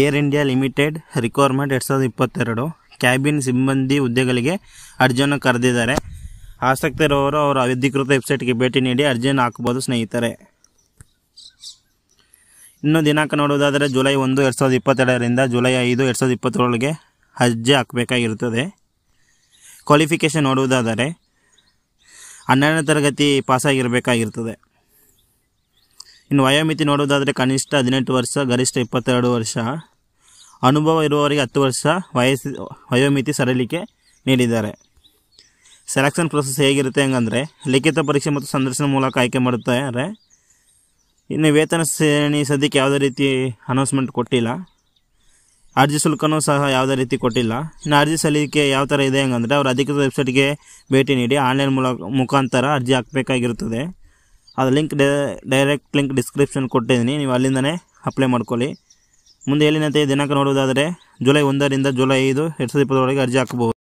air India limited requirement ಎರಡು ಸಾವಿರದ ಇಪ್ಪತ್ತೆರಡು ಕ್ಯಾಬಿನ್ ಸಿಬ್ಬಂದಿ ಹುದ್ದೆಗಳಿಗೆ ಅರ್ಜಿಯನ್ನು ಕರೆದಿದ್ದಾರೆ ಆಸಕ್ತರವರು ಅವರ ಅಧಿಕೃತ ವೆಬ್ಸೈಟ್ಗೆ ಭೇಟಿ ನೀಡಿ ಅರ್ಜಿಯನ್ನು ಹಾಕಬಹುದು ಸ್ನೇಹಿತರೆ ಇನ್ನು ದಿನಾಂಕ ನೋಡುವುದಾದರೆ ಜುಲೈ ಒಂದು ಎರಡು ಸಾವಿರದ ಇಪ್ಪತ್ತೆರಡರಿಂದ ಜುಲೈ ಐದು ಎರಡು ಸಾವಿರದ ಇಪ್ಪತ್ತೇಳಿಗೆ ಅರ್ಜಿ ಹಾಕಬೇಕಾಗಿರುತ್ತದೆ ಕ್ವಾಲಿಫಿಕೇಷನ್ ನೋಡುವುದಾದರೆ ಹನ್ನೆರಡನೇ ತರಗತಿ ಪಾಸಾಗಿರಬೇಕಾಗಿರ್ತದೆ ಇನ್ನು ವಯೋಮಿತಿ ನೋಡೋದಾದರೆ ಕನಿಷ್ಠ ಹದಿನೆಂಟು ವರ್ಷ ಗರಿಷ್ಠ ಇಪ್ಪತ್ತೆರಡು ವರ್ಷ ಅನುಭವ ಇರುವವರಿಗೆ ಹತ್ತು ವರ್ಷ ವಯಸ್ಸು ವಯೋಮಿತಿ ಸರಳಿಕೆ ನೀಡಿದ್ದಾರೆ ಸೆಲೆಕ್ಷನ್ ಪ್ರೊಸೆಸ್ ಹೇಗಿರುತ್ತೆ ಹೆಂಗಂದರೆ ಲಿಖಿತ ಪರೀಕ್ಷೆ ಮತ್ತು ಸಂದರ್ಶನ ಮೂಲಕ ಆಯ್ಕೆ ಮಾಡುತ್ತಾರೆ ಇನ್ನು ವೇತನ ಶ್ರೇಣಿ ಸದ್ಯಕ್ಕೆ ಯಾವುದೇ ರೀತಿ ಅನೌನ್ಸ್ಮೆಂಟ್ ಕೊಟ್ಟಿಲ್ಲ ಅರ್ಜಿ ಶುಲ್ಕನೂ ಸಹ ಯಾವುದೇ ರೀತಿ ಕೊಟ್ಟಿಲ್ಲ ಇನ್ನು ಅರ್ಜಿ ಸಲ್ಲಿಕೆ ಯಾವ ಥರ ಇದೆ ಹಂಗಂದರೆ ಅವರು ಅಧಿಕೃತ ವೆಬ್ಸೈಟ್ಗೆ ಭೇಟಿ ನೀಡಿ ಆನ್ಲೈನ್ ಮೂಲಕ ಮುಖಾಂತರ ಅರ್ಜಿ ಹಾಕಬೇಕಾಗಿರುತ್ತದೆ ಅದು ಲಿಂಕ್ ಡೈರೆಕ್ಟ್ ಲಿಂಕ್ ಡಿಸ್ಕ್ರಿಪ್ಷನ್ ಕೊಟ್ಟಿದ್ದೀನಿ ನೀವು ಅಲ್ಲಿಂದನೇ ಅಪ್ಲೈ ಮಾಡ್ಕೊಳ್ಳಿ ಮುಂದೆ ಎಲ್ಲಿನಂತೆ ದಿನಾಂಕ ನೋಡುವುದಾದರೆ ಜುಲೈ ಒಂದರಿಂದ ಜುಲೈ ಐದು ಎರಡು ಸಾವಿರದ ಇಪ್ಪತ್ತರೊಳಗೆ ಅರ್ಜಿ ಹಾಕಬಹುದು